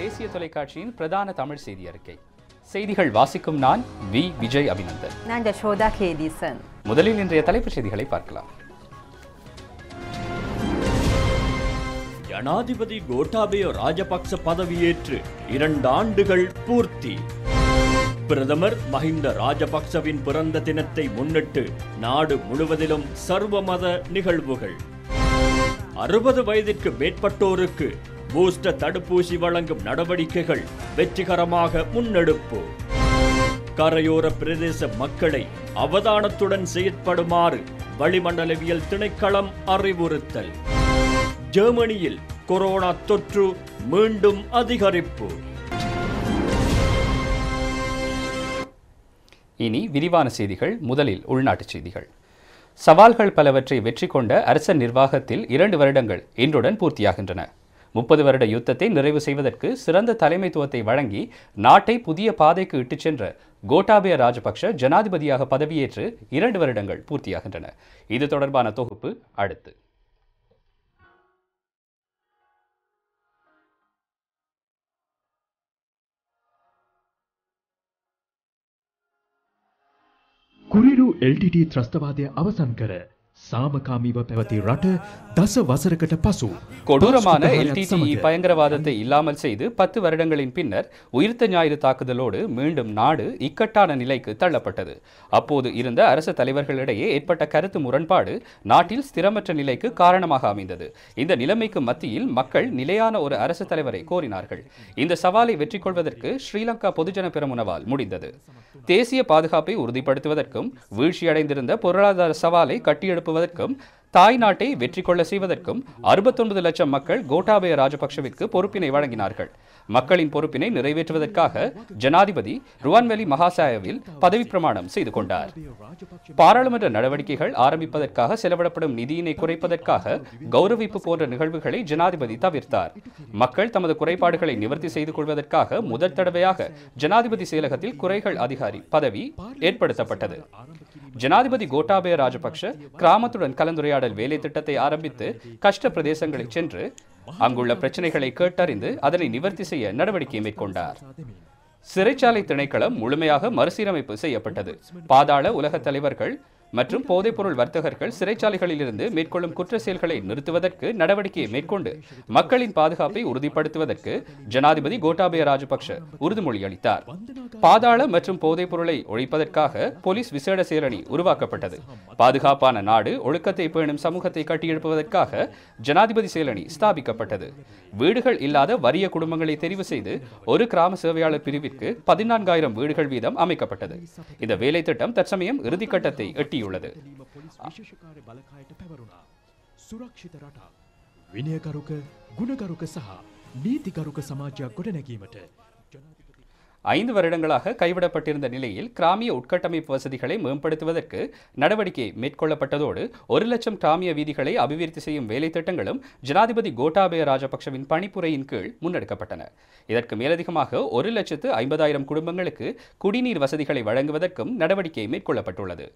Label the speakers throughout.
Speaker 1: தேசிய தொலைக்காட்சியின் பிரதான தமிழ் செய்தி அறிக்கை செய்திகள் வாசிக்கும் நான் வி விஜய் அபிநந்தன் நான் முதலில் இன்றைய தலைப்புச் செய்திகளை பார்க்கலாம் ஜனாதிபதி
Speaker 2: கோட்டாபய ராஜபக்ச பதவியேற்று இரண்டு ஆண்டுகள் பூர்த்தி
Speaker 1: பிரதமர் மஹிந்த ராஜபக்சவின் பிறந்த தினத்தை முன்னிட்டு நாடு முழுவதிலும் சர்வமத நிகழ்வுகள் அறுபது வயதிற்கு மேற்பட்டோருக்கு பூஸ்டர் தடுப்பூசி வழங்கும் நடவடிக்கைகள் வெற்றிகரமாக முன்னெடுப்பு கரையோர பிரதேச மக்களை அவதானத்துடன் செயற்படுமாறு
Speaker 2: வளிமண்டலவியல் திணைக்களம் அறிவுறுத்தல் ஜெர்மனியில் கொரோனா தொற்று
Speaker 1: மீண்டும் அதிகரிப்பு இனி விரிவான செய்திகள் முதலில் உள்நாட்டுச் செய்திகள் சவால்கள் பலவற்றை வெற்றி கொண்ட அரச நிர்வாகத்தில் இரண்டு வருடங்கள் இன்றுடன் பூர்த்தியாகின்றன முப்பது வருட யுத்தத்தை நிறைவு செய்வதற்கு சிறந்த தலைமைத்துவத்தை வழங்கி நாட்டை புதிய பாதைக்கு இட்டுச் சென்ற கோட்டாபய ராஜபக்ஷ ஜனாதிபதியாக பதவியேற்று இரண்டு வருடங்கள் பூர்த்தியாகின்றன இது தொடர்பான தொகுப்பு அடுத்து
Speaker 2: ಕುರಿರು ಎಲ್ಟಿಟಿ ತ್ರಸ್ತವಾದ அவசான் ಕರ සාමකාමීව පැවති රට දස வசரකට பசு கொடூரமான எல்டிடிஇ
Speaker 1: பயங்கரவாதத்தை இல்லாமல் செய்து பத்து வருடங்களின் பின்னர் உயிர்த்த ஞாயிறு தாக்குதலோடு மீண்டும் நாடு இக்கட்டான நிலைக்கு தள்ளப்பட்டது அப்போது இருந்த அரசு தலைவர்களிடையே ஏற்பட்ட கருத்து முரண்பாடு நாட்டில் ஸ்திரமற்ற நிலைக்கு காரணமாக அமைந்தது இந்த நிலைமைக்கு மத்தியில் மக்கள் நிலையான ஒரு அரசு தலைவரை கோரினார்கள் இந்த சவாலை வெற்றி கொள்வதற்கு ஸ்ரீலங்கா பொதுஜன பெருமுனவால் முடிந்தது தேசிய பாதுகாப்பை உறுதிப்படுத்துவதற்கும் வீழ்ச்சியடைந்திருந்த பொருளாதார சவாலை கட்டியெழுப்புவதற்கும் வெல்கம் தாய் நாட்டை வெற்றி கொள்ள செய்வதற்கும் அறுபத்தொன்பது லட்சம் மக்கள் கோட்டாபய ராஜபக்சவிற்கு பொறுப்பினை வழங்கினார்கள் மக்களின் பொறுப்பினை நிறைவேற்றுவதற்காக ஜனாதிபதி ருவான்வெலி மகாசாயவில் பதவி பிரமாணம் செய்து கொண்டார் பாராளுமன்ற நடவடிக்கைகள் ஆரம்பிப்பதற்காக செலவிடப்படும் நிதியினை குறைப்பதற்காக கௌரவிப்பு போன்ற நிகழ்வுகளை ஜனாதிபதி தவிர்த்தார் மக்கள் தமது குறைபாடுகளை நிவர்த்தி செய்து கொள்வதற்காக முதல் தடவையாக ஜனாதிபதி செயலகத்தில் குறைகள் அதிகாரி பதவி ஏற்படுத்தப்பட்டது ஜனாதிபதி கோட்டாபய ராஜபக்ஷ கிராமத்துடன் கலந்துரையாடல் உரையாடல் வேலை திட்டத்தை ஆரம்பித்து கஷ்ட பிரதேசங்களை சென்று அங்குள்ள பிரச்சனைகளை கேட்டறிந்து அதனை நிவர்த்தி செய்ய நடவடிக்கை மேற்கொண்டார் சிறைச்சாலை திணைக்களம் முழுமையாக மறுசீரமைப்பு செய்யப்பட்டது பாதாள உலக தலைவர்கள் மற்றும் போதைப்பொருள் வர்த்தகர்கள் சிறைச்சாலைகளிலிருந்து மேற்கொள்ளும் குற்ற செயல்களை நிறுத்துவதற்கு நடவடிக்கையை மேற்கொண்டு மக்களின் பாதுகாப்பை உறுதிப்படுத்துவதற்கு ஜனாதிபதி கோட்டாபய ராஜபக்ஷ உறுதிமொழி அளித்தார் பாதாள மற்றும் போதைப் பொருளை ஒழிப்பதற்காக போலீஸ் விசேட சேரணி உருவாக்கப்பட்டது பாதுகாப்பான நாடு ஒழுக்கத்தை பேணும் சமூகத்தை கட்டியெழுப்புவதற்காக ஜனாதிபதி சேலணி ஸ்தாபிக்கப்பட்டது வீடுகள் இல்லாத வறிய குடும்பங்களை தெரிவு செய்து ஒரு கிராம சேவையாளர் பிரிவிற்கு பதினான்காயிரம் வீடுகள் வீதம் அமைக்கப்பட்டது இந்த வேலை திட்டம் தற்சமயம் இறுதிக்கட்டத்தை எட்டி திரட்டியுள்ளது විනයකරුක
Speaker 2: ගුණකරුක සහ නීතිකරුක සමාජයක් ගොඩනැගීමට
Speaker 1: ஐந்து வருடங்களாக கைவிடப்பட்டிருந்த நிலையில் கிராமிய உட்கட்டமைப்பு வசதிகளை மேம்படுத்துவதற்கு நடவடிக்கை மேற்கொள்ளப்பட்டதோடு ஒரு லட்சம் கிராமிய வீதிகளை அபிவிருத்தி செய்யும் வேலை திட்டங்களும் ஜனாதிபதி கோட்டாபய ராஜபக்சவின் பணிப்புரையின் கீழ் முன்னெடுக்கப்பட்டன இதற்கு மேலதிகமாக ஒரு லட்சத்து ஐம்பதாயிரம் குடும்பங்களுக்கு குடிநீர் வசதிகளை வழங்குவதற்கும் நடவடிக்கை மேற்கொள்ளப்பட்டுள்ளது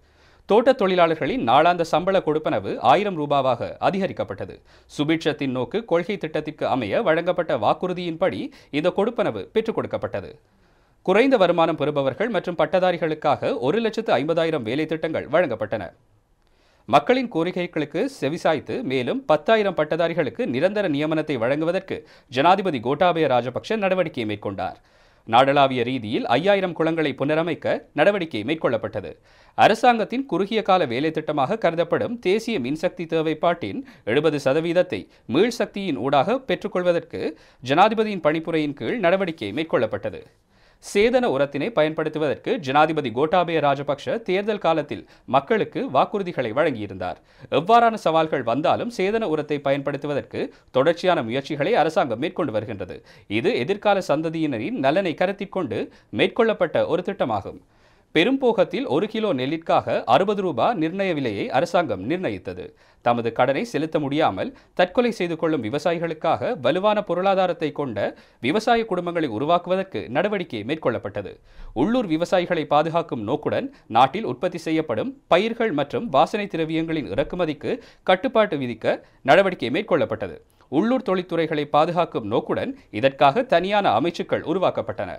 Speaker 1: தோட்ட தொழிலாளர்களின் நாளாந்த சம்பள கொடுப்பனவு ஆயிரம் ரூபாவாக அதிகரிக்கப்பட்டது சுபிட்சத்தின் நோக்கு கொள்கை திட்டத்திற்கு அமைய வழங்கப்பட்ட வாக்குறுதியின்படி இந்த கொடுப்பனவு பெற்றுக் கொடுக்கப்பட்டது குறைந்த வருமானம் பெறுபவர்கள் மற்றும் பட்டதாரிகளுக்காக ஒரு லட்சத்து ஐம்பதாயிரம் வேலை திட்டங்கள் வழங்கப்பட்டன மக்களின் கோரிக்கைகளுக்கு செவிசாய்த்து மேலும் பத்தாயிரம் பட்டதாரிகளுக்கு நிரந்தர நியமனத்தை வழங்குவதற்கு ஜனாதிபதி கோட்டாபய ராஜபக்ஷ நடவடிக்கை மேற்கொண்டார் நாடளாவிய ரீதியில் ஐயாயிரம் குளங்களை புனரமைக்க நடவடிக்கை மேற்கொள்ளப்பட்டது அரசாங்கத்தின் குறுகிய கால வேலை திட்டமாக கருதப்படும் தேசிய மின்சக்தி தேவைப்பாட்டின் எழுபது சதவீதத்தை மீள்சக்தியின் ஊடாக பெற்றுக்கொள்வதற்கு ஜனாதிபதியின் பணிப்புரையின் கீழ் நடவடிக்கை மேற்கொள்ளப்பட்டது சேதன உரத்தினை பயன்படுத்துவதற்கு ஜனாதிபதி கோட்டாபய ராஜபக்ஷ தேர்தல் காலத்தில் மக்களுக்கு வாக்குறுதிகளை வழங்கியிருந்தார் எவ்வாறான சவால்கள் வந்தாலும் சேதன உரத்தை பயன்படுத்துவதற்கு தொடர்ச்சியான முயற்சிகளை அரசாங்கம் மேற்கொண்டு வருகின்றது இது எதிர்கால சந்ததியினரின் நலனை கருத்தில் கொண்டு மேற்கொள்ளப்பட்ட ஒரு திட்டமாகும் பெரும்போகத்தில் ஒரு கிலோ நெல்லிற்காக அறுபது ரூபாய் நிர்ணய விலையை அரசாங்கம் நிர்ணயித்தது தமது கடனை செலுத்த முடியாமல் தற்கொலை செய்து கொள்ளும் விவசாயிகளுக்காக வலுவான பொருளாதாரத்தை கொண்ட விவசாய குடும்பங்களை உருவாக்குவதற்கு நடவடிக்கை மேற்கொள்ளப்பட்டது உள்ளூர் விவசாயிகளை பாதுகாக்கும் நோக்குடன் நாட்டில் உற்பத்தி செய்யப்படும் பயிர்கள் மற்றும் வாசனை திரவியங்களின் இறக்குமதிக்கு கட்டுப்பாட்டு விதிக்க நடவடிக்கை மேற்கொள்ளப்பட்டது உள்ளூர் தொழில்துறைகளை பாதுகாக்கும் நோக்குடன் இதற்காக தனியான அமைச்சுக்கள் உருவாக்கப்பட்டன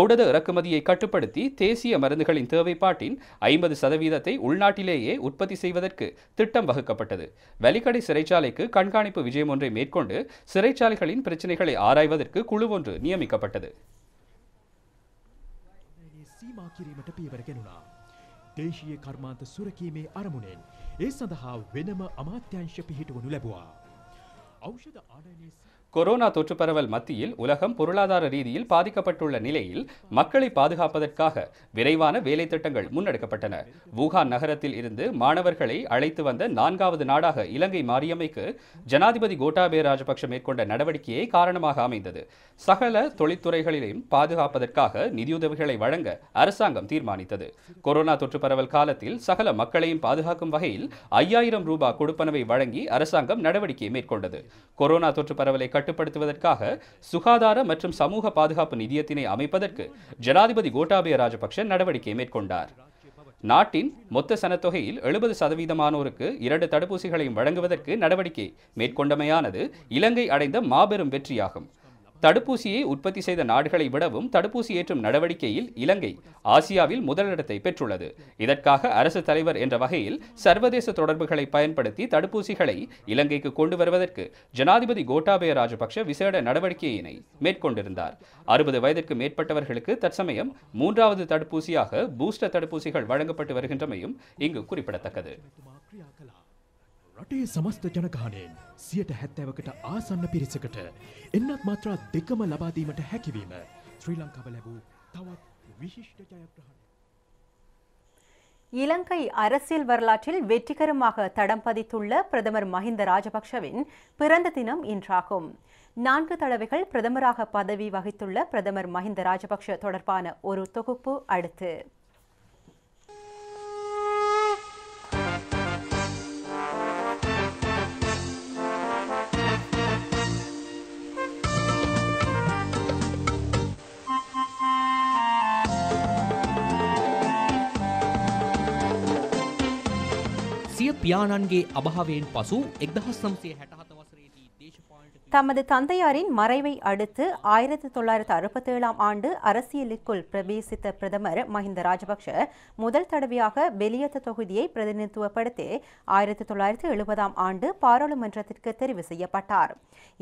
Speaker 1: ஔடத இறக்குமதியை கட்டுப்படுத்தி தேசிய மருந்துகளின் தேவைப்பாட்டின் ஐம்பது சதவீதத்தை உள்நாட்டிலேயே உற்பத்தி செய்வதற்கு திட்டம் வகுக்கப்பட்டது வலிக்கடை சிறைச்சாலைக்கு கண்காணிப்பு விஜயம் ஒன்றை மேற்கொண்டு சிறைச்சாலைகளின் பிரச்சினைகளை ஆராய்வதற்கு குழு ஒன்று நியமிக்கப்பட்டது
Speaker 2: தேசிய கர்மாந்த சுரக்கீமே அரமுனேன்
Speaker 1: ඒ සඳහා වෙනම අමාත්‍යංශ ලැබවා.
Speaker 2: ඖෂධ ආනයනයේ
Speaker 1: கொரோனா தொற்று பரவல் மத்தியில் உலகம் பொருளாதார ரீதியில் பாதிக்கப்பட்டுள்ள நிலையில் மக்களை பாதுகாப்பதற்காக விரைவான வேலை திட்டங்கள் முன்னெடுக்கப்பட்டன வூகான் நகரத்தில் இருந்து மாணவர்களை அழைத்து வந்த நான்காவது நாடாக இலங்கை மாறியமைக்கு ஜனாதிபதி கோட்டாபே ராஜபக்ஷ மேற்கொண்ட நடவடிக்கையை காரணமாக அமைந்தது சகல தொழில்துறைகளிலும் பாதுகாப்பதற்காக நிதியுதவிகளை வழங்க அரசாங்கம் தீர்மானித்தது கொரோனா தொற்று பரவல் காலத்தில் சகல மக்களையும் பாதுகாக்கும் வகையில் ஐயாயிரம் ரூபாய் கொடுப்பனவை வழங்கி அரசாங்கம் நடவடிக்கை மேற்கொண்டது கொரோனா தொற்று பரவலை கட்டுப்படுத்துவதற்காக சுகாதார மற்றும் சமூக பாதுகாப்பு நிதியத்தினை அமைப்பதற்கு ஜனாதிபதி கோட்டாபய ராஜபக்ஷ நடவடிக்கை மேற்கொண்டார் நாட்டின் மொத்த சனத்தொகையில் எழுபது சதவீதமானோருக்கு இரண்டு தடுப்பூசிகளையும் வழங்குவதற்கு நடவடிக்கை மேற்கொண்டமையானது இலங்கை அடைந்த மாபெரும் வெற்றியாகும் தடுப்பூசியை உற்பத்தி செய்த நாடுகளை விடவும் தடுப்பூசி ஏற்றும் நடவடிக்கையில் இலங்கை ஆசியாவில் முதலிடத்தை பெற்றுள்ளது இதற்காக அரசு தலைவர் என்ற வகையில் சர்வதேச தொடர்புகளை பயன்படுத்தி தடுப்பூசிகளை இலங்கைக்கு கொண்டு வருவதற்கு ஜனாதிபதி கோட்டாபய ராஜபக்ஷ விசேட நடவடிக்கையினை மேற்கொண்டிருந்தார் அறுபது வயதிற்கு மேற்பட்டவர்களுக்கு தற்சமயம் மூன்றாவது தடுப்பூசியாக பூஸ்டர் தடுப்பூசிகள் வழங்கப்பட்டு வருகின்றமையும் இங்கு குறிப்பிடத்தக்கது
Speaker 2: රටේ සමස්ත ජනගහනයෙන් සියට හැත්තැවකට ආසන්න පිරිසකට එන්නත් මත්‍රා දෙකම ලබාදීමට හැකිවීම ශ්‍රී ලංකාව ලැබූ තවත් විශිෂ්ට ජයග්‍රහණ.
Speaker 3: இலங்கை அரசியல் வரலாற்றில் வெற்றிகரமாக தடம் பதித்துள்ள பிரதமர் மஹிந்த ராஜபக்ஷவின் பிறந்த தினம் இன்றாகும் நான்கு தடவைகள் பிரதமராக பதவி வகித்துள்ள பிரதமர் மஹிந்த ராஜபக்ஷ தொடர்பான ஒரு தொகுப்பு அடுத்து
Speaker 2: පියාණන්ගේ අභාවයෙන් පසු එක්දහස්
Speaker 3: தமது தந்தையாரின் மறைவை அடுத்து ஆயிரத்தி தொள்ளாயிரத்து அறுபத்தேழாம் ஆண்டு அரசியலுக்குள் பிரவேசித்த பிரதமர் மஹிந்த ராஜபக்ஷ முதல் தடவையாக பெலியத்த தொகுதியை பிரதிநிதித்துவப்படுத்தி ஆயிரத்தி தொள்ளாயிரத்தி எழுபதாம் ஆண்டு பாராளுமன்றத்திற்கு தெரிவு செய்யப்பட்டார்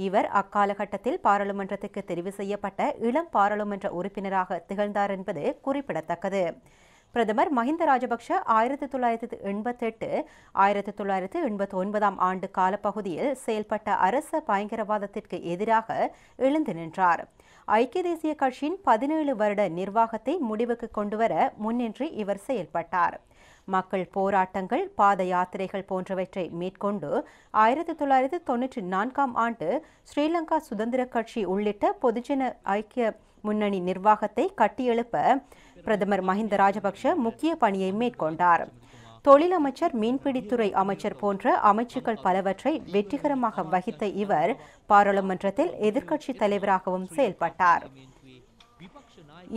Speaker 3: இவர் அக்காலகட்டத்தில் பாராளுமன்றத்திற்கு தெரிவு செய்யப்பட்ட இளம் பாராளுமன்ற உறுப்பினராக திகழ்ந்தார் என்பது குறிப்பிடத்தக்கது பிரதமர் மஹிந்த ராஜபக்ஷ ஆயிரத்தி தொள்ளாயிரத்தி எண்பத்தெட்டு ஆயிரத்தி தொள்ளாயிரத்தி எண்பத்தி ஒன்பதாம் ஆண்டு காலப்பகுதியில் செயல்பட்ட அரச பயங்கரவாதத்திற்கு எதிராக எழுந்து நின்றார் ஐக்கிய தேசிய கட்சியின் பதினேழு வருட நிர்வாகத்தை முடிவுக்கு கொண்டுவர முன்னின்று இவர் செயல்பட்டார் மக்கள் போராட்டங்கள் பாத யாத்திரைகள் போன்றவற்றை மேற்கொண்டு ஆயிரத்தி தொள்ளாயிரத்தி தொன்னூற்றி நான்காம் ஆண்டு ஸ்ரீலங்கா சுதந்திர கட்சி உள்ளிட்ட பொதுஜன ஐக்கிய முன்னணி நிர்வாகத்தை கட்டியெழுப்ப பிரதமர் மஹிந்த ராஜபக்ஷ முக்கிய பணியை மேற்கொண்டார் தொழில் அமைச்சர் மீன்பிடித்துறை அமைச்சர் போன்ற அமைச்சுக்கள் பலவற்றை வெற்றிகரமாக வகித்த இவர் பாராளுமன்றத்தில் எதிர்க்கட்சித் தலைவராகவும் செயல்பட்டார்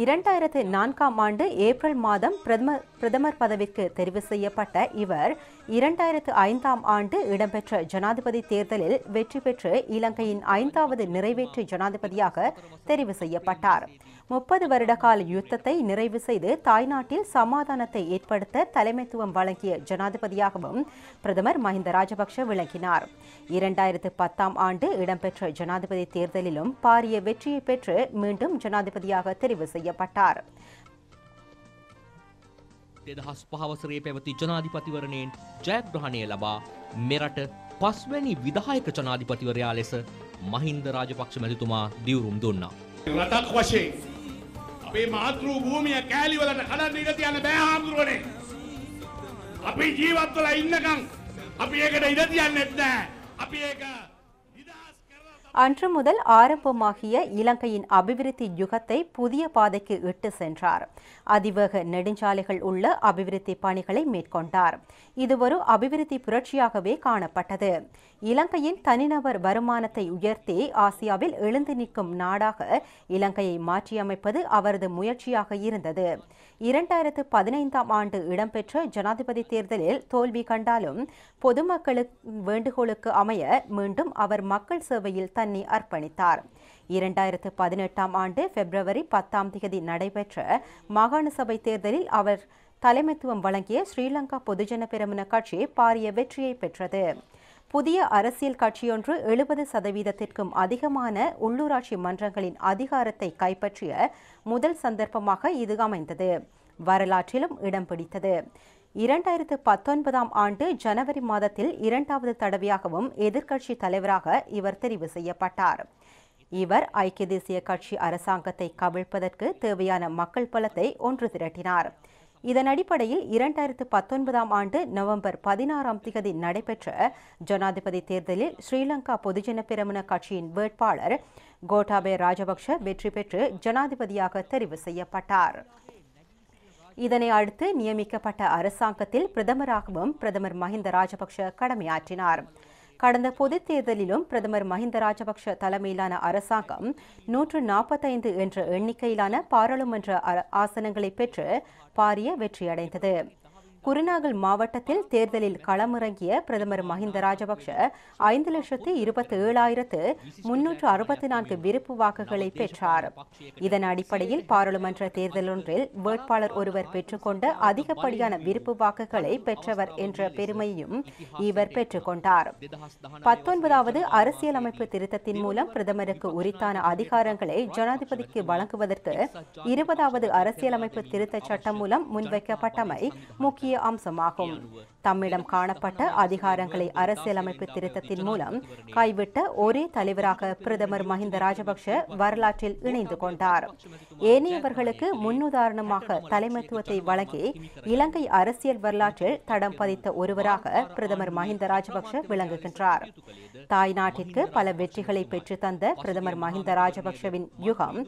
Speaker 3: இரண்டாயிரத்து நான்காம் ஆண்டு ஏப்ரல் மாதம் பிரதமர் பிரதமர் பதவிக்கு தெரிவு செய்யப்பட்ட இவர் இரண்டாயிரத்து ஐந்தாம் ஆண்டு இடம்பெற்ற ஜனாதிபதி தேர்தலில் வெற்றி பெற்று இலங்கையின் ஐந்தாவது நிறைவேற்று ஜனாதிபதியாக தெரிவு செய்யப்பட்டார் முப்பது வருடகால யுத்தத்தை நிறைவு செய்து தாய்நாட்டில் சமாதானத்தை ஏற்படுத்த தலைமைத்துவம் வழங்கிய ஜனாதிபதியாகவும் பிரதமர் மஹிந்த ராஜபக்ஷ விளங்கினார் இரண்டாயிரத்து பத்தாம் ஆண்டு இடம்பெற்ற ஜனாதிபதி தேர்தலிலும் பாரிய வெற்றியை பெற்று மீண்டும் ஜனாதிபதியாக தெரிவு செய்யப்பட்டார்
Speaker 2: දෙදහස් පහවසරේ පැවති ජනාධිපතිවරණයෙන් ජයග්‍රහණය ලබා මෙරට පස්වැනි විදායක ජනාධිපතිවරයා ලෙස මහින්ද රාජපක්ෂ මැලිතුමා දිවුරුම් දුන්නා. රටක් වශයෙන් අපේ මාතෘ භූමිය කෑලිවලට කඩන්න ඉඩ තියන්න බෑ හාමුදුරනේ. අපි ජීවත් වෙලා ඉන්නකම් අපි ඒකට ඉඩ තියන්නෙත් නෑ. අපි ඒක
Speaker 3: அன்று முதல் ஆரம்பமாகிய இலங்கையின் அபிவிருத்தி யுகத்தை புதிய பாதைக்கு இட்டு சென்றார் அதிவேக நெடுஞ்சாலைகள் உள்ள அபிவிருத்தி பணிகளை மேற்கொண்டார் இது ஒரு அபிவிருத்தி புரட்சியாகவே காணப்பட்டது இலங்கையின் தனிநபர் வருமானத்தை உயர்த்தி ஆசியாவில் எழுந்து நிற்கும் நாடாக இலங்கையை மாற்றியமைப்பது அவரது முயற்சியாக இருந்தது இரண்டாயிரத்து பதினைந்தாம் ஆண்டு இடம்பெற்ற ஜனாதிபதி தேர்தலில் தோல்வி கண்டாலும் பொதுமக்களுக்கு வேண்டுகோளுக்கு அமைய மீண்டும் அவர் மக்கள் சேவையில் தன்னை அர்ப்பணித்தார் இரண்டாயிரத்து பதினெட்டாம் ஆண்டு பிப்ரவரி பத்தாம் தேதி நடைபெற்ற மாகாண சபை தேர்தலில் அவர் தலைமைத்துவம் வழங்கிய ஸ்ரீலங்கா பொதுஜன பெருமன கட்சி பாரிய வெற்றியை பெற்றது புதிய அரசியல் கட்சியொன்று எழுபது சதவீதத்திற்கும் அதிகமான உள்ளூராட்சி மன்றங்களின் அதிகாரத்தை கைப்பற்றிய முதல் சந்தர்ப்பமாக இது அமைந்தது வரலாற்றிலும் இடம் பிடித்தது இரண்டாயிரத்து பத்தொன்பதாம் ஆண்டு ஜனவரி மாதத்தில் இரண்டாவது தடவையாகவும் எதிர்க்கட்சி தலைவராக இவர் தெரிவு செய்யப்பட்டார் இவர் ஐக்கிய தேசிய கட்சி அரசாங்கத்தை கவிழ்ப்பதற்கு தேவையான மக்கள் பலத்தை ஒன்று திரட்டினார் இதன் அடிப்படையில் இரண்டாயிரத்து பத்தொன்பதாம் ஆண்டு நவம்பர் பதினாறாம் திகதி நடைபெற்ற ஜனாதிபதி தேர்தலில் ஸ்ரீலங்கா பொதுஜன பிரமண கட்சியின் வேட்பாளர் கோட்டாபே ராஜபக்ஷ வெற்றி பெற்று ஜனாதிபதியாக தெரிவு செய்யப்பட்டார் இதனை அடுத்து நியமிக்கப்பட்ட அரசாங்கத்தில் பிரதமராகவும் பிரதமர் மஹிந்த ராஜபக்ஷ கடமையாற்றினார் கடந்த பொதுத் தேர்தலிலும் பிரதமர் மஹிந்த ராஜபக்ஷ தலைமையிலான அரசாங்கம் நூற்று நாற்பத்தைந்து என்ற எண்ணிக்கையிலான பாராளுமன்ற ஆசனங்களை பெற்று பாரிய வெற்றியடைந்தது குருநாகல் மாவட்டத்தில் தேர்தலில் களமிறங்கிய பிரதமர் மஹிந்த ராஜபக்ஷ ஐந்து லட்சத்து இருபத்தி ஏழாயிரத்து முன்னூற்று அறுபத்தி நான்கு விருப்பு வாக்குகளை பெற்றார் இதன் அடிப்படையில் பாராளுமன்ற தேர்தலொன்றில் வேட்பாளர் ஒருவர் பெற்றுக்கொண்ட அதிகப்படியான விருப்பு வாக்குகளை பெற்றவர் என்ற பெருமையும் இவர் பெற்றுக்கொண்டார் பத்தொன்பதாவது அரசியலமைப்பு திருத்தத்தின் மூலம் பிரதமருக்கு உரித்தான அதிகாரங்களை ஜனாதிபதிக்கு வழங்குவதற்கு இருபதாவது அரசியலமைப்பு திருத்த சட்டம் மூலம் முன்வைக்கப்பட்டமை முக்கிய முக்கிய அம்சமாகும் தம்மிடம் காணப்பட்ட அதிகாரங்களை அரசியலமைப்பு திருத்தத்தின் மூலம் கைவிட்ட ஒரே தலைவராக பிரதமர் மஹிந்த ராஜபக்ஷ வரலாற்றில் இணைந்து கொண்டார் ஏனையவர்களுக்கு முன்னுதாரணமாக தலைமைத்துவத்தை வழங்கி இலங்கை அரசியல் வரலாற்றில் தடம் பதித்த ஒருவராக பிரதமர் மஹிந்த ராஜபக்ஷ விளங்குகின்றார் தாய் நாட்டிற்கு பல வெற்றிகளை பெற்று தந்த பிரதமர் மஹிந்த ராஜபக்ஷவின் யுகம்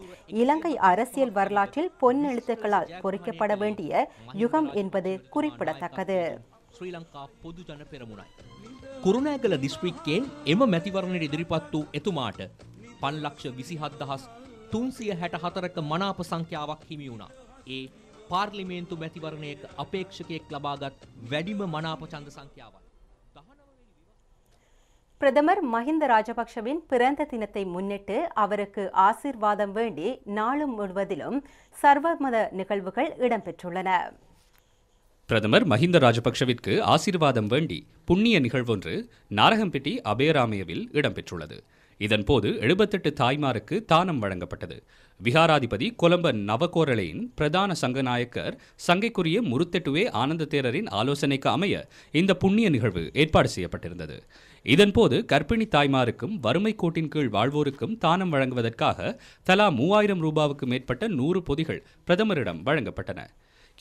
Speaker 3: இலங்கை அரசியல் வரலாற்றில் பொன்னெழுத்துக்களால் பொறிக்கப்பட வேண்டிய யுகம் என்பது குறிப்பிட்டது குறிப்பிடத்தக்கது
Speaker 2: ශ්‍රීලංකා පොදුජන පෙරමුණයි. කුරුණෑගල දිස්ත්‍රික්කයෙන් එම මැතිවරණයට ඉදිරිපත් වූ එතුමාට පන්ලක්ෂ විසිහත් දහස් තුන්සිය හැට හතරක මනාප සංඛ්‍යාවක් හිමි වුණා. ඒ පාර්ලිමේන්තු මැතිවරණයක අපේක්ෂකයෙක් ලබාගත් වැඩිම මනාප චන්ද සංඛ්‍යාවයි.
Speaker 3: பிரதமர் மஹிந்த ராஜபக்ஷவின் பிறந்த தினத்தை முன்னிட்டு அவருக்கு ஆசீர்வாதம் வேண்டி நாடு முழுவதிலும் சர்வமத நிகழ்வுகள் இடம்பெற்றுள்ளன
Speaker 1: பிரதமர் மஹிந்த ராஜபக்ஷவிற்கு ஆசீர்வாதம் வேண்டி புண்ணிய நிகழ்வொன்று நாரகம்பட்டி அபேராமயவில் இடம்பெற்றுள்ளது இதன்போது எழுபத்தெட்டு தாய்மாருக்கு தானம் வழங்கப்பட்டது விகாராதிபதி கொலம்ப நவகோரலையின் பிரதான சங்கநாயக்கர் சங்கைக்குரிய முருத்தெட்டுவே ஆனந்த தேரரின் ஆலோசனைக்கு அமைய இந்த புண்ணிய நிகழ்வு ஏற்பாடு செய்யப்பட்டிருந்தது இதன்போது கர்ப்பிணி தாய்மாருக்கும் வறுமை கோட்டின் கீழ் வாழ்வோருக்கும் தானம் வழங்குவதற்காக தலா மூவாயிரம் ரூபாவுக்கு மேற்பட்ட நூறு பொதிகள் பிரதமரிடம் வழங்கப்பட்டன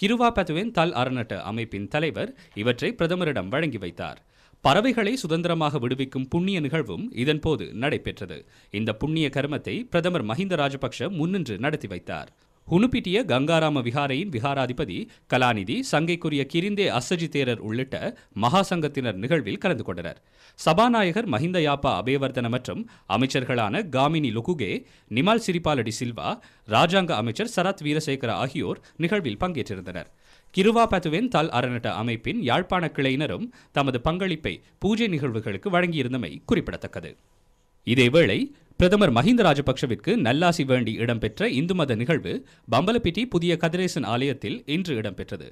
Speaker 1: கிருவாபத்துவின் தல் அரணட்ட அமைப்பின் தலைவர் இவற்றை பிரதமரிடம் வழங்கி வைத்தார் பறவைகளை சுதந்திரமாக விடுவிக்கும் புண்ணிய நிகழ்வும் இதன்போது நடைபெற்றது இந்த புண்ணிய கர்மத்தை பிரதமர் மஹிந்த ராஜபக்ஷ முன்னின்று நடத்தி வைத்தார் ஹுனுபிட்டிய கங்காராம விகாரையின் விகாராதிபதி கலாநிதி சங்கைக்குரிய கிரிந்தே அசஜிதேரர் உள்ளிட்ட மகாசங்கத்தினர் நிகழ்வில் கலந்து கொண்டனர் சபாநாயகர் மஹிந்த யாப்பா அபேவர்தன மற்றும் அமைச்சர்களான காமினி லுகுகே நிமால் சிரிபாலடி சில்வா ராஜாங்க அமைச்சர் சரத் வீரசேகர ஆகியோர் நிகழ்வில் பங்கேற்றிருந்தனர் கிருவாபத்துவின் தல் அறநட்ட அமைப்பின் யாழ்ப்பாண கிளையினரும் தமது பங்களிப்பை பூஜை நிகழ்வுகளுக்கு வழங்கியிருந்தமை குறிப்பிடத்தக்கது இதேவேளை பிரதமர் மஹிந்த ராஜபக்ஷவிற்கு நல்லாசி வேண்டி இடம்பெற்ற இந்து மத நிகழ்வு பம்பலப்பிட்டி புதிய கதிரேசன் ஆலயத்தில் இன்று இடம்பெற்றது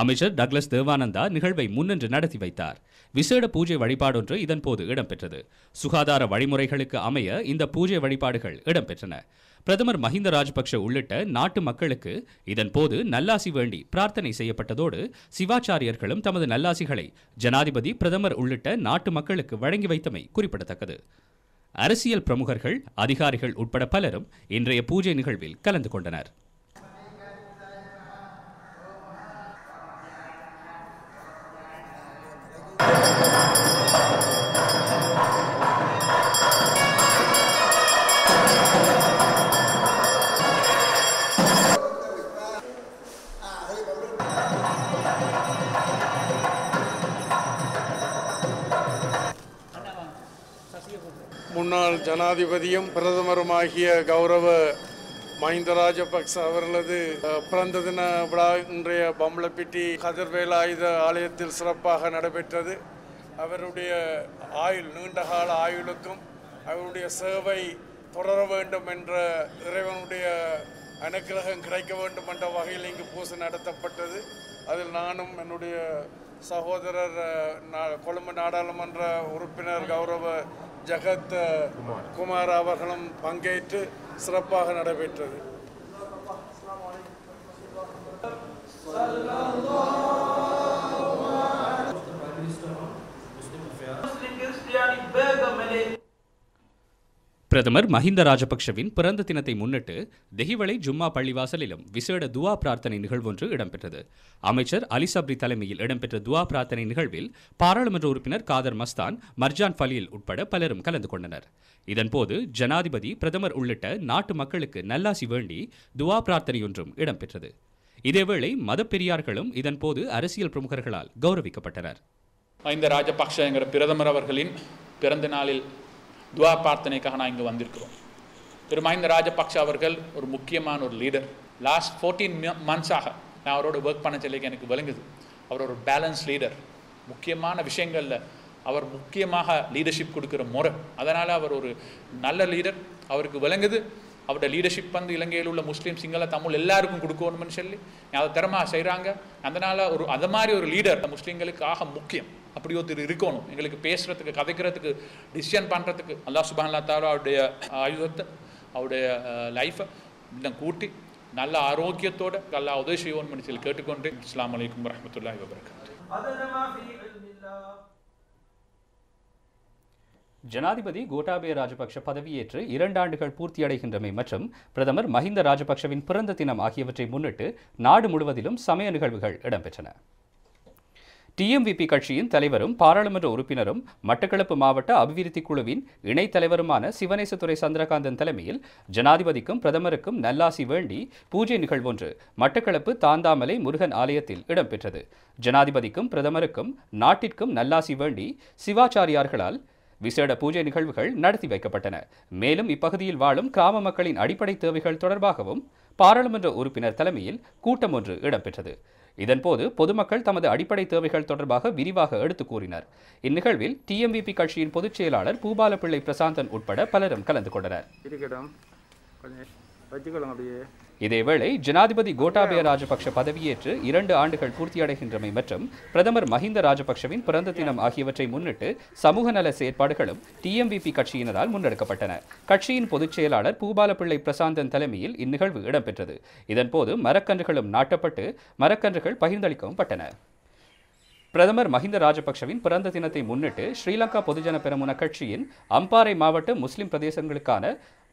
Speaker 1: அமைச்சர் டக்ளஸ் தேவானந்தா நிகழ்வை முன்னின்று நடத்தி வைத்தார் விசேட பூஜை வழிபாடொன்று இதன்போது இடம்பெற்றது சுகாதார வழிமுறைகளுக்கு அமைய இந்த பூஜை வழிபாடுகள் இடம்பெற்றன பிரதமர் மஹிந்த ராஜபக்ஷ உள்ளிட்ட நாட்டு மக்களுக்கு இதன்போது நல்லாசி வேண்டி பிரார்த்தனை செய்யப்பட்டதோடு சிவாச்சாரியர்களும் தமது நல்லாசிகளை ஜனாதிபதி பிரதமர் உள்ளிட்ட நாட்டு மக்களுக்கு வழங்கி வைத்தமை குறிப்பிடத்தக்கது அரசியல் பிரமுகர்கள் அதிகாரிகள் உட்பட பலரும் இன்றைய பூஜை நிகழ்வில் கலந்து கொண்டனர் Thank you.
Speaker 2: முன்னாள் ஜனாதிபதியும் பிரதமருமாகிய கௌரவ மஹிந்த ராஜபக்ச அவர்களது பிறந்த தின விழா இன்றைய பம்பளப்பிட்டி கதிர்வேலாயுத ஆலயத்தில் சிறப்பாக நடைபெற்றது அவருடைய ஆயுள் நீண்டகால ஆயுளுக்கும் அவருடைய சேவை தொடர வேண்டும் என்ற இறைவனுடைய அனுக்கிரகம் கிடைக்க வேண்டும் என்ற வகையில் இங்கு பூசை நடத்தப்பட்டது அதில் நானும் என்னுடைய சகோதரர் கொழும்பு நாடாளுமன்ற உறுப்பினர் கௌரவ ஜெகத் குமார் அவர்களும் பங்கேற்று சிறப்பாக நடைபெற்றது
Speaker 1: பிரதமர் மஹிந்த ராஜபக்ஷவின் பிறந்த தினத்தை முன்னிட்டு தெஹிவளை ஜும்மா பள்ளிவாசலிலும் விசேட துவா பிரார்த்தனை நிகழ்வு ஒன்று இடம்பெற்றது அமைச்சர் அலி சப்ரி தலைமையில் இடம்பெற்ற துவா பிரார்த்தனை நிகழ்வில் பாராளுமன்ற உறுப்பினர் காதர் மஸ்தான் மர்ஜான் ஃபலீல் உட்பட பலரும் கலந்து கொண்டனர் இதன்போது ஜனாதிபதி பிரதமர் உள்ளிட்ட நாட்டு மக்களுக்கு நல்லாசி வேண்டி துவா பிரார்த்தனையொன்றும் இடம்பெற்றது இதேவேளை மதப்பெரியார்களும் இதன்போது அரசியல் பிரமுகர்களால் கௌரவிக்கப்பட்டனர் மஹிந்த ராஜபக்ஷ என்கிற பிரதமர் அவர்களின் பிறந்த நாளில் துவா பிரார்த்தனைக்காக நான் இங்கே வந்திருக்கிறோம் திரு மஹிந்த ராஜபக்ஷ அவர்கள் ஒரு முக்கியமான ஒரு லீடர் லாஸ்ட் ஃபோர்டீன் மந்த்ஸாக நான் அவரோட ஒர்க் பண்ண சொல்லிக்க எனக்கு விளங்குது அவர் ஒரு பேலன்ஸ் லீடர் முக்கியமான விஷயங்களில் அவர் முக்கியமாக லீடர்ஷிப் கொடுக்குற முறை அதனால் அவர் ஒரு நல்ல லீடர் அவருக்கு விளங்குது அவரோட லீடர்ஷிப் வந்து இலங்கையில் உள்ள முஸ்லீம் சிங்கள தமிழ் எல்லாருக்கும் கொடுக்கணும்னு சொல்லி அதை திறமாக செய்கிறாங்க அதனால் ஒரு அது மாதிரி ஒரு லீடர் முஸ்லீம்களுக்காக முக்கியம் அப்படி ஒருத்தர் இருக்கணும் எங்களுக்கு பேசுறதுக்கு கதைக்கிறதுக்கு டிசிஷன் பண்ணுறதுக்கு அல்லா சுபான்லா தாரா அவருடைய ஆயுதத்தை அவருடைய லைஃபை இன்னும் கூட்டி நல்ல ஆரோக்கியத்தோடு நல்லா உதவி செய்வோம் மனுஷன் கேட்டுக்கொண்டு இஸ்லாம் அலைக்கும் வரமத்துல்லாஹி வபரகாத்து ஜனாதிபதி கோட்டாபய ராஜபக்ஷ பதவியேற்று இரண்டு ஆண்டுகள் பூர்த்தியடைகின்றமை மற்றும் பிரதமர் மஹிந்த ராஜபக்ஷவின் பிறந்த தினம் ஆகியவற்றை முன்னிட்டு நாடு முழுவதிலும் சமய நிகழ்வுகள் இடம்பெற்றன டிஎம்விபி கட்சியின் தலைவரும் பாராளுமன்ற உறுப்பினரும் மட்டக்களப்பு மாவட்ட அபிவிருத்தி குழுவின் இணைத் தலைவருமான சிவனேசத்துறை சந்திரகாந்தன் தலைமையில் ஜனாதிபதிக்கும் பிரதமருக்கும் நல்லாசி வேண்டி பூஜை நிகழ்வொன்று மட்டக்களப்பு தாந்தாமலை முருகன் ஆலயத்தில் இடம்பெற்றது ஜனாதிபதிக்கும் பிரதமருக்கும் நாட்டிற்கும் நல்லாசி வேண்டி சிவாச்சாரியார்களால் விசேட பூஜை நிகழ்வுகள் நடத்தி வைக்கப்பட்டன மேலும் இப்பகுதியில் வாழும் கிராம மக்களின் அடிப்படை தேவைகள் தொடர்பாகவும் பாராளுமன்ற உறுப்பினர் தலைமையில் கூட்டம் ஒன்று இடம்பெற்றது இதன்போது பொதுமக்கள் தமது அடிப்படை தேவைகள் தொடர்பாக விரிவாக எடுத்து கூறினர் இந்நிகழ்வில் டிஎம்விபி கட்சியின் பொதுச் செயலாளர் பூபாலப்பிள்ளை பிரசாந்தன் உட்பட பலரும் கலந்து கொண்டனர் இதேவேளை ஜனாதிபதி கோட்டாபய ராஜபக்ஷ பதவியேற்று இரண்டு ஆண்டுகள் பூர்த்தியடைகின்றமை மற்றும் பிரதமர் மஹிந்த ராஜபக்ஷவின் பிறந்த தினம் ஆகியவற்றை முன்னிட்டு சமூக நல செயற்பாடுகளும் டிஎம்விபி கட்சியினரால் முன்னெடுக்கப்பட்டன கட்சியின் பொதுச் செயலாளர் பூபாலப்பிள்ளை பிரசாந்தன் தலைமையில் இந்நிகழ்வு இடம்பெற்றது இதன்போது மரக்கன்றுகளும் நாட்டப்பட்டு மரக்கன்றுகள் பகிர்ந்தளிக்கவும் பட்டன பிரதமர் மஹிந்த ராஜபக்ஷவின் பிறந்த தினத்தை முன்னிட்டு ஸ்ரீலங்கா பொதுஜன பெரமுன கட்சியின் அம்பாறை மாவட்ட முஸ்லிம் பிரதேசங்களுக்கான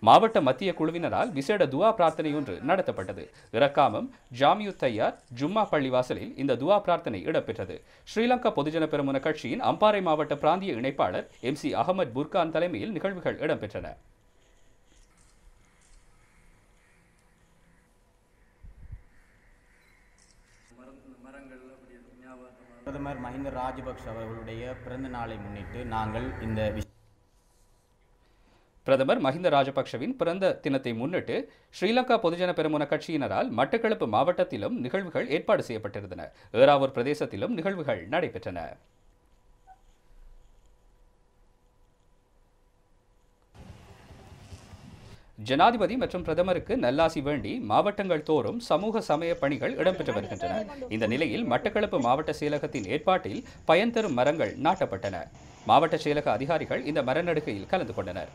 Speaker 1: மாவட்ட மத்திய குழுவினரால் விசேட துவா பிரார்த்தனை ஒன்று நடத்தப்பட்டது இரக்காமம் ஜாமியு தையார் ஜும்மா பள்ளிவாசலில் இந்த துவா பிரார்த்தனை இடம்பெற்றது ஸ்ரீலங்கா பொதுஜன பெருமுன கட்சியின் அம்பாறை மாவட்ட பிராந்திய இணைப்பாளர் எம் சி அகமது புர்கான் தலைமையில் நிகழ்வுகள் இடம்பெற்றன பிரதமர் மஹிந்த ராஜபக்ஷ அவர்களுடைய பிறந்த நாளை முன்னிட்டு நாங்கள் இந்த பிரதமர் மஹிந்த ராஜபக்ஷவின் பிறந்த தினத்தை முன்னிட்டு ஸ்ரீலங்கா பொதுஜன பெருமுன கட்சியினரால் மட்டக்களப்பு மாவட்டத்திலும் நிகழ்வுகள் ஏற்பாடு செய்யப்பட்டிருந்தன ஏராவூர் பிரதேசத்திலும் நிகழ்வுகள் நடைபெற்றன ஜனாதிபதி மற்றும் பிரதமருக்கு நல்லாசி வேண்டி மாவட்டங்கள் தோறும் சமூக சமய பணிகள் இடம்பெற்று வருகின்றன இந்த நிலையில் மட்டக்களப்பு மாவட்ட செயலகத்தின் ஏற்பாட்டில் பயன் தரும் மரங்கள் நாட்டப்பட்டன மாவட்ட செயலக அதிகாரிகள் இந்த மரநடுகையில் கலந்து கொண்டனர்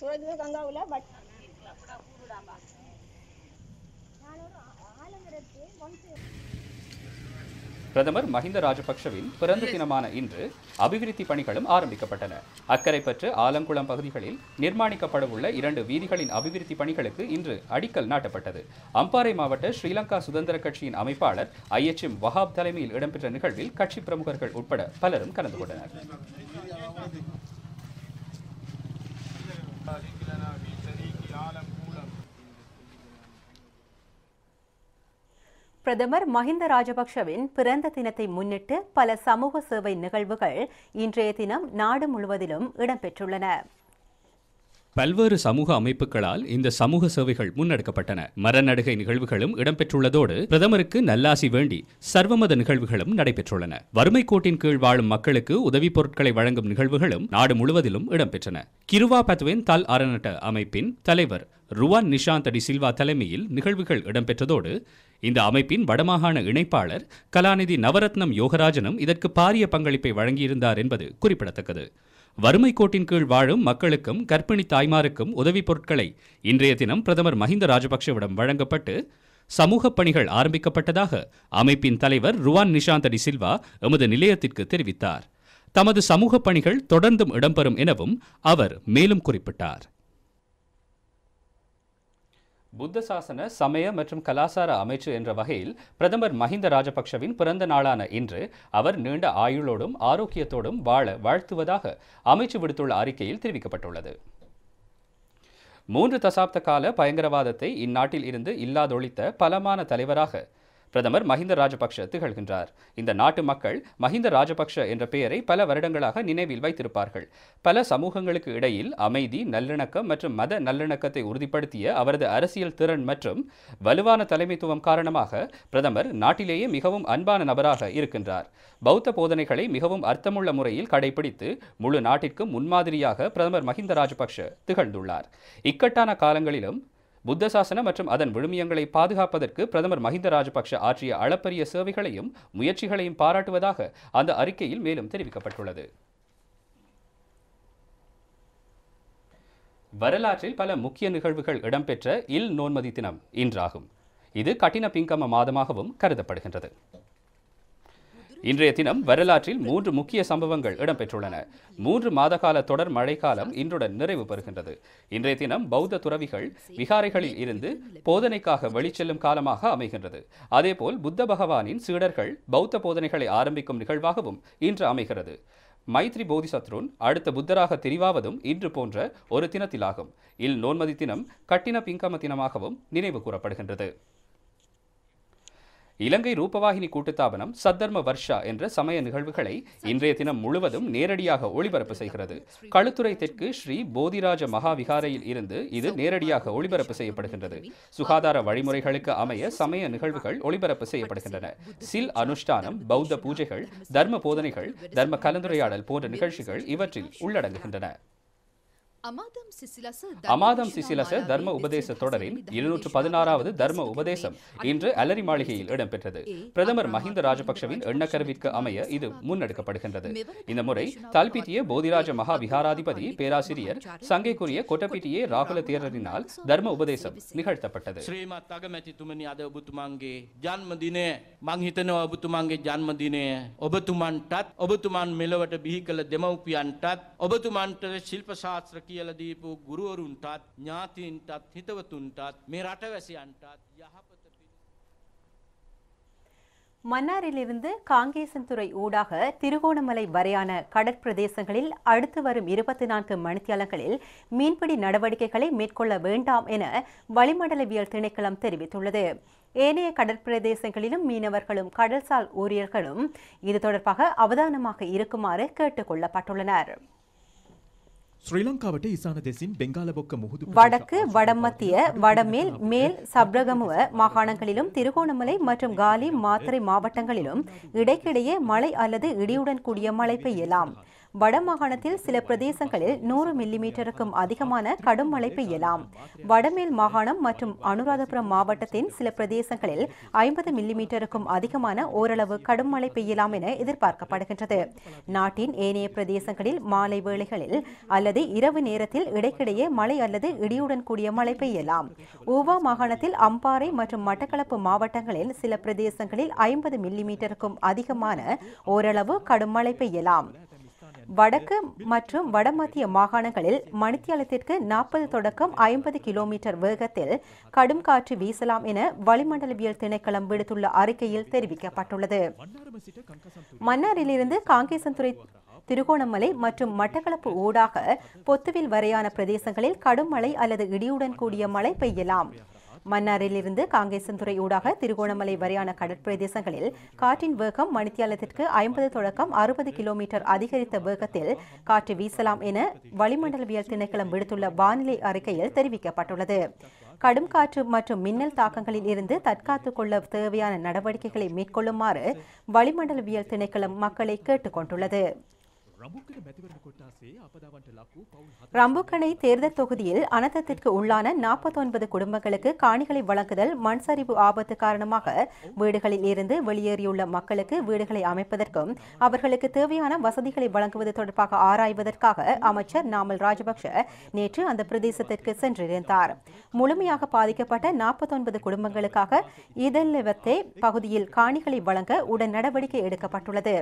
Speaker 3: சூரஜ் கங்காவில் பட்
Speaker 1: பிரதமர் மஹிந்த ராஜபக்ஷவின் பிறந்த தினமான இன்று அபிவிருத்தி பணிகளும் ஆரம்பிக்கப்பட்டன பற்று ஆலங்குளம் பகுதிகளில் நிர்மாணிக்கப்படவுள்ள இரண்டு வீதிகளின் அபிவிருத்தி பணிகளுக்கு இன்று அடிக்கல் நாட்டப்பட்டது அம்பாறை மாவட்ட ஸ்ரீலங்கா சுதந்திர கட்சியின் அமைப்பாளர் ஐ எச் எம் வஹாப் தலைமையில் இடம்பெற்ற நிகழ்வில் கட்சி பிரமுகர்கள் உட்பட பலரும் கலந்து கொண்டனர்
Speaker 3: பிரதமர் மஹிந்த ராஜபக்ஷவின் பிறந்த தினத்தை முன்னிட்டு பல சமூக சேவை நிகழ்வுகள் இன்றைய தினம் நாடு முழுவதிலும் இடம்பெற்றுள்ளன
Speaker 1: பல்வேறு சமூக அமைப்புகளால் இந்த சமூக சேவைகள் முன்னெடுக்கப்பட்டன மரநடுகை நிகழ்வுகளும் இடம்பெற்றுள்ளதோடு பிரதமருக்கு நல்லாசி வேண்டி சர்வமத நிகழ்வுகளும் நடைபெற்றுள்ளன வறுமை கோட்டின் கீழ் வாழும் மக்களுக்கு உதவிப் பொருட்களை வழங்கும் நிகழ்வுகளும் நாடு முழுவதிலும் இடம்பெற்றன கிருவா பத்வேன் தல் அறநட்ட அமைப்பின் தலைவர் ருவான் நிஷாந்த் அடி சில்வா தலைமையில் நிகழ்வுகள் இடம்பெற்றதோடு இந்த அமைப்பின் வடமாகாண இணைப்பாளர் கலாநிதி நவரத்னம் யோகராஜனும் இதற்கு பாரிய பங்களிப்பை வழங்கியிருந்தார் என்பது குறிப்பிடத்தக்கது வறுமை கோட்டின் கீழ் வாழும் மக்களுக்கும் கர்ப்பிணி தாய்மாருக்கும் உதவிப் பொருட்களை இன்றைய தினம் பிரதமர் மஹிந்த ராஜபக்சேவிடம் வழங்கப்பட்டு சமூக பணிகள் ஆரம்பிக்கப்பட்டதாக அமைப்பின் தலைவர் ருவான் நிஷாந்தடி சில்வா எமது நிலையத்திற்கு தெரிவித்தார் தமது சமூக பணிகள் தொடர்ந்தும் இடம்பெறும் எனவும் அவர் மேலும் குறிப்பிட்டார் புத்த சாசன சமய மற்றும் கலாசார அமைச்சு என்ற வகையில் பிரதமர் மஹிந்த ராஜபக்ஷவின் பிறந்த நாளான இன்று அவர் நீண்ட ஆயுளோடும் ஆரோக்கியத்தோடும் வாழ வாழ்த்துவதாக அமைச்சு விடுத்துள்ள அறிக்கையில் தெரிவிக்கப்பட்டுள்ளது மூன்று தசாப்த கால பயங்கரவாதத்தை இந்நாட்டில் இருந்து இல்லாதொழித்த பலமான தலைவராக பிரதமர் மஹிந்த ராஜபக்ஷ திகழ்கின்றார் இந்த நாட்டு மக்கள் மஹிந்த ராஜபக்ஷ என்ற பெயரை பல வருடங்களாக நினைவில் வைத்திருப்பார்கள் பல சமூகங்களுக்கு இடையில் அமைதி நல்லிணக்கம் மற்றும் மத நல்லிணக்கத்தை உறுதிப்படுத்திய அவரது அரசியல் திறன் மற்றும் வலுவான தலைமைத்துவம் காரணமாக பிரதமர் நாட்டிலேயே மிகவும் அன்பான நபராக இருக்கின்றார் பௌத்த போதனைகளை மிகவும் அர்த்தமுள்ள முறையில் கடைபிடித்து முழு நாட்டிற்கும் முன்மாதிரியாக பிரதமர் மஹிந்த ராஜபக்ஷ திகழ்ந்துள்ளார் இக்கட்டான காலங்களிலும் புத்த சாசனம் மற்றும் அதன் விழுமியங்களை பாதுகாப்பதற்கு பிரதமர் மஹிந்த ராஜபக்ஷ ஆற்றிய அளப்பரிய சேவைகளையும் முயற்சிகளையும் பாராட்டுவதாக அந்த அறிக்கையில் மேலும் தெரிவிக்கப்பட்டுள்ளது வரலாற்றில் பல முக்கிய நிகழ்வுகள் இடம்பெற்ற இல் நோன்மதி தினம் இன்றாகும் இது கட்டின பிங்கம மாதமாகவும் கருதப்படுகின்றது இன்றைய தினம் வரலாற்றில் மூன்று முக்கிய சம்பவங்கள் இடம்பெற்றுள்ளன மூன்று மாதகால தொடர் மழைக்காலம் இன்றுடன் நிறைவு பெறுகின்றது இன்றைய தினம் பௌத்த துறவிகள் விகாரைகளில் இருந்து போதனைக்காக வெளிச்செல்லும் காலமாக அமைகின்றது அதேபோல் புத்த பகவானின் சீடர்கள் பௌத்த போதனைகளை ஆரம்பிக்கும் நிகழ்வாகவும் இன்று அமைகிறது மைத்ரி போதிசத்ருன் அடுத்த புத்தராக தெரிவாவதும் இன்று போன்ற ஒரு தினத்திலாகும் இல் நோன்மதி தினம் கட்டின பிங்கம தினமாகவும் நினைவு கூறப்படுகின்றது இலங்கை ரூபவாகினி கூட்டுத்தாபனம் சத்தர்ம வர்ஷா என்ற சமய நிகழ்வுகளை இன்றைய தினம் முழுவதும் நேரடியாக ஒளிபரப்பு செய்கிறது களுத்துறை தெற்கு ஸ்ரீ போதிராஜ மகாவிகாரையில் இருந்து இது நேரடியாக ஒளிபரப்பு செய்யப்படுகின்றது சுகாதார வழிமுறைகளுக்கு அமைய சமய நிகழ்வுகள் ஒளிபரப்பு செய்யப்படுகின்றன சில் அனுஷ்டானம் பௌத்த பூஜைகள் தர்ம போதனைகள் தர்ம கலந்துரையாடல் போன்ற நிகழ்ச்சிகள் இவற்றில் உள்ளடங்குகின்றன அமாதம் சிசிலச தர்ம உபதேச தொடரின் இருநூற்று பதினாறாவது தர்ம உபதேசம் இன்று அலரி மாளிகையில் இடம்பெற்றது பிரதமர் மஹிந்த ராஜபக்சவின் எண்ணக்கருவிற்கு அமைய இது முன்னெடுக்கப்படுகின்றது இந்த முறை தல்பித்திய போதிராஜ மகா விகாராதிபதி பேராசிரியர் சங்கைக்குரிய கொட்டப்பிட்டியே ராகுல தேரரினால் தர்ம உபதேசம் நிகழ்த்தப்பட்டது
Speaker 2: කියලා දීපු ගුරුවරුන්ටත් ඥාතීන්ටත් හිතවතුන්ටත් මේ රටවැසියන්ටත් යහපත
Speaker 3: மன்னாரிலிருந்து காங்கேசன்துறை ஊடாக திருகோணமலை வரையான கடற்பிரதேசங்களில் அடுத்து வரும் இருபத்தி நான்கு மணித்தியாலங்களில் மீன்பிடி நடவடிக்கைகளை மேற்கொள்ள வேண்டாம் என வளிமண்டலவியல் திணைக்களம் தெரிவித்துள்ளது ஏனைய கடற்பிரதேசங்களிலும் மீனவர்களும் கடல்சால் ஊழியர்களும் இது தொடர்பாக அவதானமாக இருக்குமாறு கேட்டுக் வடக்கு வடமத்திய வடமேல் மேல் சப்ரகமுவ மாகாணங்களிலும் திருகோணமலை மற்றும் காலி மாத்திரை மாவட்டங்களிலும் இடைக்கிடையே மழை அல்லது இடியுடன் கூடிய மழை பெய்யலாம் வடமாகாணத்தில் சில பிரதேசங்களில் நூறு மில்லிமீட்டருக்கும் அதிகமான கடும் மழை பெய்யலாம் வடமேல் மாகாணம் மற்றும் அனுராதபுரம் மாவட்டத்தின் சில பிரதேசங்களில் ஐம்பது மில்லிமீட்டருக்கும் அதிகமான ஓரளவு கடும் மழை பெய்யலாம் என எதிர்பார்க்கப்படுகின்றது நாட்டின் ஏனைய பிரதேசங்களில் மாலை வேளைகளில் அல்லது இரவு நேரத்தில் இடைக்கிடையே மழை அல்லது இடியுடன் கூடிய மழை பெய்யலாம் ஊவா மாகாணத்தில் அம்பாறை மற்றும் மட்டக்களப்பு மாவட்டங்களில் சில பிரதேசங்களில் ஐம்பது மில்லிமீட்டருக்கும் அதிகமான ஓரளவு கடும் மழை பெய்யலாம் வடக்கு மற்றும் வடமத்திய மாகாணங்களில் மணித்தியாலத்திற்கு நாற்பது தொடக்கம் ஐம்பது கிலோமீட்டர் வேகத்தில் கடும் காற்று வீசலாம் என வளிமண்டலவியல் திணைக்களம் விடுத்துள்ள அறிக்கையில் தெரிவிக்கப்பட்டுள்ளது மன்னாரிலிருந்து காங்கேசன்துறை திருகோணமலை மற்றும் மட்டக்களப்பு ஊடாக பொத்துவில் வரையான பிரதேசங்களில் கடும் மழை அல்லது இடியுடன் கூடிய மழை பெய்யலாம் மன்னாரிலிருந்து துறை ஊடாக திருகோணமலை வரையான கடற்பிரதேசங்களில் காற்றின் வேகம் மணித்தியாலத்திற்கு ஐம்பது தொடக்கம் அறுபது கிலோமீட்டர் அதிகரித்த வேகத்தில் காற்று வீசலாம் என வளிமண்டலவியல் திணைக்களம் விடுத்துள்ள வானிலை அறிக்கையில் தெரிவிக்கப்பட்டுள்ளது கடும் காற்று மற்றும் மின்னல் தாக்கங்களில் இருந்து தற்காத்துக் கொள்ள தேவையான நடவடிக்கைகளை மேற்கொள்ளுமாறு வளிமண்டலவியல் திணைக்களம் மக்களை கேட்டுக்கொண்டுள்ளது ரம்புக்கனை தேர்தல் தொகுதியில் அனர்த்தத்திற்கு உள்ளான நாற்பத்தி ஒன்பது குடும்பங்களுக்கு காணிகளை வழங்குதல் மண் சரிவு ஆபத்து காரணமாக வீடுகளில் இருந்து வெளியேறியுள்ள மக்களுக்கு வீடுகளை அமைப்பதற்கும் அவர்களுக்கு தேவையான வசதிகளை வழங்குவது தொடர்பாக ஆராய்வதற்காக அமைச்சர் நாமல் ராஜபக்ஷ நேற்று அந்த பிரதேசத்திற்கு சென்றிருந்தார் முழுமையாக பாதிக்கப்பட்ட நாற்பத்தி ஒன்பது குடும்பங்களுக்காக இதெல்லவத்தே பகுதியில் காணிகளை வழங்க உடன் நடவடிக்கை எடுக்கப்பட்டுள்ளது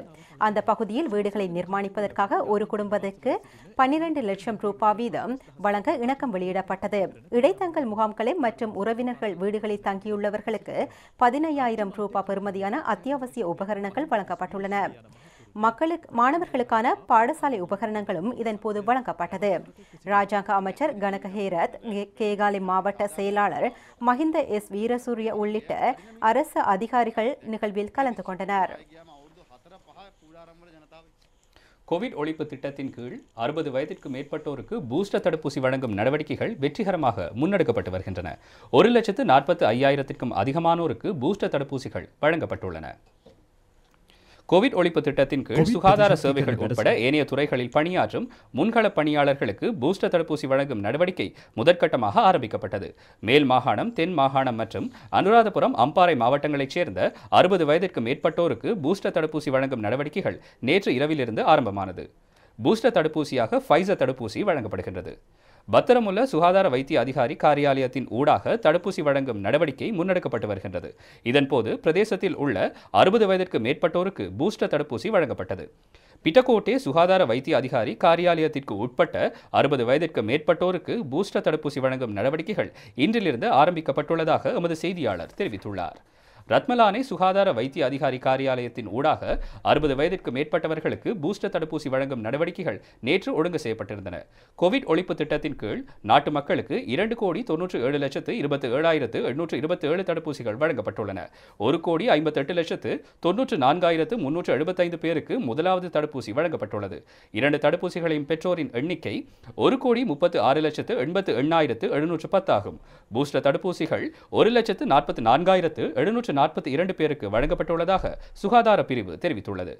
Speaker 3: அந்த பகுதியில் வீடுகளை நிர்மாணிப்பதற்கு செய்வதற்காக ஒரு குடும்பத்துக்கு பன்னிரண்டு லட்சம் ரூபாய் வீதம் வழங்க இணக்கம் வெளியிடப்பட்டது இடைத்தங்கல் முகாம்களை மற்றும் உறவினர்கள் வீடுகளில் தங்கியுள்ளவர்களுக்கு பதினையாயிரம் ரூபாய் பெறுமதியான அத்தியாவசிய உபகரணங்கள் வழங்கப்பட்டுள்ளன மக்களுக்கு மாணவர்களுக்கான பாடசாலை உபகரணங்களும் இதன் போது வழங்கப்பட்டது ராஜாங்க அமைச்சர் கனக ஹேரத் கேகாலை மாவட்ட செயலாளர் மஹிந்த எஸ் வீரசூரிய உள்ளிட்ட அரசு அதிகாரிகள் நிகழ்வில் கலந்து கொண்டனர்
Speaker 1: கோவிட் ஒழிப்பு திட்டத்தின் கீழ் அறுபது வயதிற்கு மேற்பட்டோருக்கு பூஸ்டர் தடுப்பூசி வழங்கும் நடவடிக்கைகள் வெற்றிகரமாக முன்னெடுக்கப்பட்டு வருகின்றன ஒரு லட்சத்து நாற்பத்து ஐயாயிரத்திற்கும் அதிகமானோருக்கு பூஸ்டர் தடுப்பூசிகள் வழங்கப்பட்டுள்ளன கோவிட் ஒழிப்பு திட்டத்தின் கீழ் சுகாதார சேவைகள் உட்பட ஏனைய துறைகளில் பணியாற்றும் முன்கள பணியாளர்களுக்கு பூஸ்டர் தடுப்பூசி வழங்கும் நடவடிக்கை முதற்கட்டமாக ஆரம்பிக்கப்பட்டது மேல் மாகாணம் தென் மாகாணம் மற்றும் அனுராதபுரம் அம்பாறை மாவட்டங்களைச் சேர்ந்த அறுபது வயதிற்கு மேற்பட்டோருக்கு பூஸ்டர் தடுப்பூசி வழங்கும் நடவடிக்கைகள் நேற்று இரவிலிருந்து ஆரம்பமானது பூஸ்டர் தடுப்பூசியாக ஃபைசர் தடுப்பூசி வழங்கப்படுகின்றது பத்திரமுள்ள சுகாதார வைத்திய அதிகாரி காரியாலயத்தின் ஊடாக தடுப்பூசி வழங்கும் நடவடிக்கை முன்னெடுக்கப்பட்டு வருகின்றது இதன்போது பிரதேசத்தில் உள்ள அறுபது வயதிற்கு மேற்பட்டோருக்கு பூஸ்டர் தடுப்பூசி வழங்கப்பட்டது பிட்டக்கோட்டே சுகாதார வைத்திய அதிகாரி காரியாலயத்திற்கு உட்பட்ட அறுபது வயதிற்கு மேற்பட்டோருக்கு பூஸ்டர் தடுப்பூசி வழங்கும் நடவடிக்கைகள் இன்றிலிருந்து ஆரம்பிக்கப்பட்டுள்ளதாக எமது செய்தியாளர் தெரிவித்துள்ளார் ரத்மலானை சுகாதார வைத்திய அதிகாரி காரியாலயத்தின் ஊடாக அறுபது வயதிற்கு மேற்பட்டவர்களுக்கு பூஸ்டர் தடுப்பூசி வழங்கும் நடவடிக்கைகள் நேற்று ஒழுங்கு செய்யப்பட்டிருந்தன கோவிட் ஒழிப்பு திட்டத்தின் கீழ் நாட்டு மக்களுக்கு இரண்டு கோடி தொன்னூற்று ஏழு லட்சத்து இருபத்தி ஏழாயிரத்து எண்ணூற்று இருபத்தி ஏழு தடுப்பூசிகள் வழங்கப்பட்டுள்ளன ஒரு கோடி ஐம்பத்தெட்டு லட்சத்து தொன்னூற்று நான்காயிரத்து முன்னூற்று எழுபத்தைந்து பேருக்கு முதலாவது தடுப்பூசி வழங்கப்பட்டுள்ளது இரண்டு தடுப்பூசிகளையும் பெற்றோரின் எண்ணிக்கை ஒரு கோடி முப்பத்து ஆறு லட்சத்து எண்பத்து எண்ணாயிரத்து எழுநூற்று பத்தாகும் பூஸ்டர் தடுப்பூசிகள் ஒரு லட்சத்து நாற்பத்தி நான்காயிரத்து எழுநூற்று நாற்பத்தி இரண்டு பேருக்கு வழங்கப்பட்டுள்ளதாக சுகாதார பிரிவு தெரிவித்துள்ளது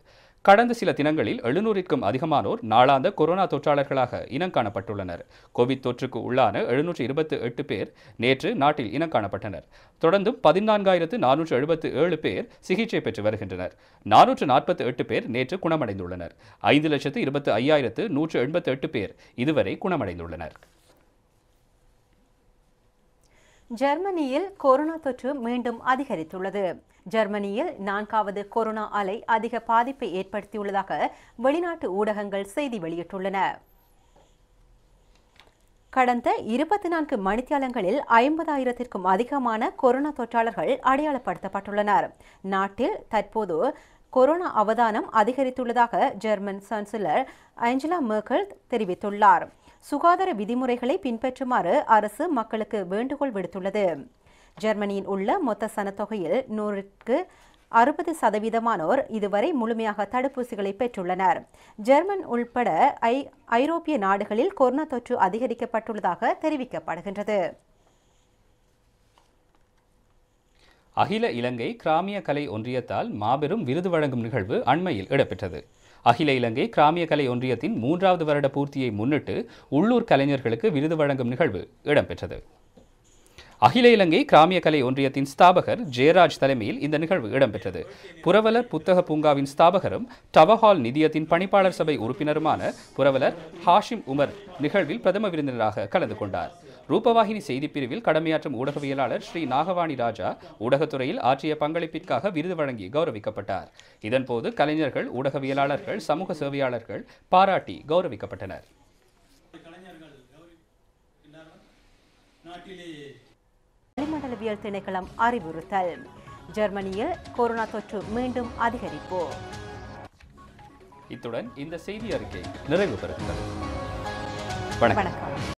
Speaker 1: கடந்த சில தினங்களில் எழுநூறிற்கும் அதிகமானோர் நாளாந்த கொரோனா தொற்றாளர்களாக இனம் காணப்பட்டுள்ளனர் கோவிட் தொற்றுக்கு உள்ளான எழுநூற்று இருபத்தி எட்டு பேர் நேற்று நாட்டில் இனம் காணப்பட்டனர் தொடர்ந்தும் பதினான்காயிரத்து நானூற்று எழுபத்து ஏழு பேர் சிகிச்சை பெற்று வருகின்றனர் நானூற்று நாற்பத்தி எட்டு பேர் நேற்று குணமடைந்துள்ளனர் ஐந்து லட்சத்து இருபத்தி ஐயாயிரத்து நூற்று எண்பத்தி எட்டு பேர் இதுவரை குணமடைந்துள்ளனர்
Speaker 3: ஜெர்மனியில் கொரோனா தொற்று மீண்டும் அதிகரித்துள்ளது ஜெர்மனியில் நான்காவது கொரோனா அலை அதிக பாதிப்பை ஏற்படுத்தியுள்ளதாக வெளிநாட்டு ஊடகங்கள் செய்தி வெளியிட்டுள்ளன கடந்த இருபத்தி நான்கு மணித்தியாலங்களில் ஐம்பதாயிரத்திற்கும் அதிகமான கொரோனா தொற்றாளர்கள் அடையாளப்படுத்தப்பட்டுள்ளனர் நாட்டில் தற்போது கொரோனா அவதானம் அதிகரித்துள்ளதாக ஜெர்மன் சான்சலர் ஆஞ்சலா மேர்கல் தெரிவித்துள்ளார் சுகாதார விதிமுறைகளை பின்பற்றுமாறு அரசு மக்களுக்கு வேண்டுகோள் விடுத்துள்ளது ஜெர்மனியில் உள்ள மொத்த சனத்தொகையில் நூறுக்கு அறுபது சதவீதமானோர் இதுவரை முழுமையாக தடுப்பூசிகளை பெற்றுள்ளனர் ஜெர்மன் உள்பட ஐ ஐரோப்பிய நாடுகளில் கொரோனா தொற்று அதிகரிக்கப்பட்டுள்ளதாக தெரிவிக்கப்படுகின்றது
Speaker 1: அகில இலங்கை கிராமிய கலை ஒன்றியத்தால் மாபெரும் விருது வழங்கும் நிகழ்வு அண்மையில் இடம்பெற்றது அகில இலங்கை கிராமிய கலை ஒன்றியத்தின் மூன்றாவது வருட பூர்த்தியை முன்னிட்டு உள்ளூர் கலைஞர்களுக்கு விருது வழங்கும் நிகழ்வு இடம்பெற்றது அகில இலங்கை கிராமிய கலை ஒன்றியத்தின் ஸ்தாபகர் ஜெயராஜ் தலைமையில் இந்த நிகழ்வு இடம்பெற்றது புரவலர் புத்தக பூங்காவின் ஸ்தாபகரும் டவஹால் நிதியத்தின் பணிப்பாளர் சபை உறுப்பினருமான புரவலர் ஹாஷிம் உமர் நிகழ்வில் பிரதம விருந்தினராக கலந்து கொண்டார் ரூபவாகினி பிரிவில் கடமையாற்றும் ஊடகவியலாளர் ஸ்ரீ நாகவாணி ராஜா ஊடகத்துறையில் ஆற்றிய பங்களிப்பிற்காக விருது வழங்கி கௌரவிக்கப்பட்டார் இதன்போது கலைஞர்கள் ஊடகவியலாளர்கள் சமூக சேவையாளர்கள் பாராட்டி கௌரவிக்கப்பட்டனர்
Speaker 3: வளிமண்டலவியல் திணைக்களம் அறிவுறுத்தல் ஜெர்மனியில் கொரோனா தொற்று மீண்டும் அதிகரிப்பு
Speaker 1: இத்துடன் இந்த செய்தி அறிக்கை நிறைவு பெறுகிறது வணக்கம்